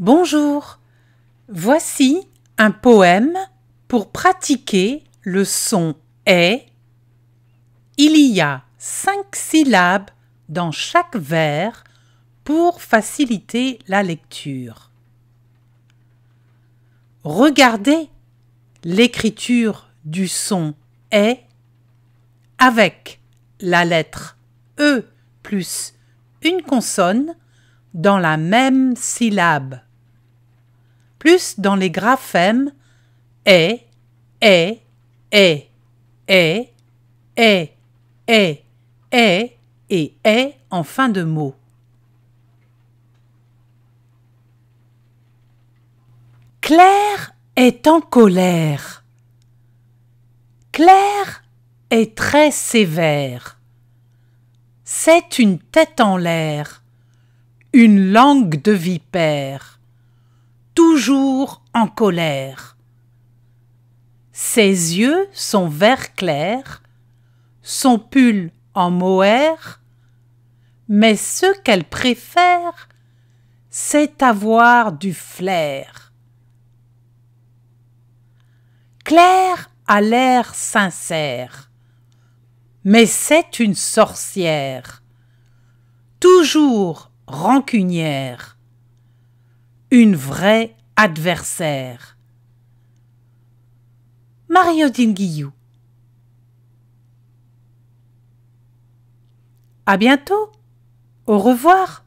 Bonjour, voici un poème pour pratiquer le son est. Il y a cinq syllabes dans chaque vers pour faciliter la lecture. Regardez l'écriture du son est avec la lettre E plus une consonne dans la même syllabe plus dans les graphèmes e, e, e, et, et, et, et, et, et, est et est en fin de mot. Claire est en colère. Claire est très sévère. C'est une tête en l'air, une langue de vipère toujours en colère. Ses yeux sont vert clair, son pull en mohair, mais ce qu'elle préfère, c'est avoir du flair. Claire a l'air sincère, mais c'est une sorcière, toujours rancunière une vraie adversaire. Mario Dinguillou. À bientôt. Au revoir.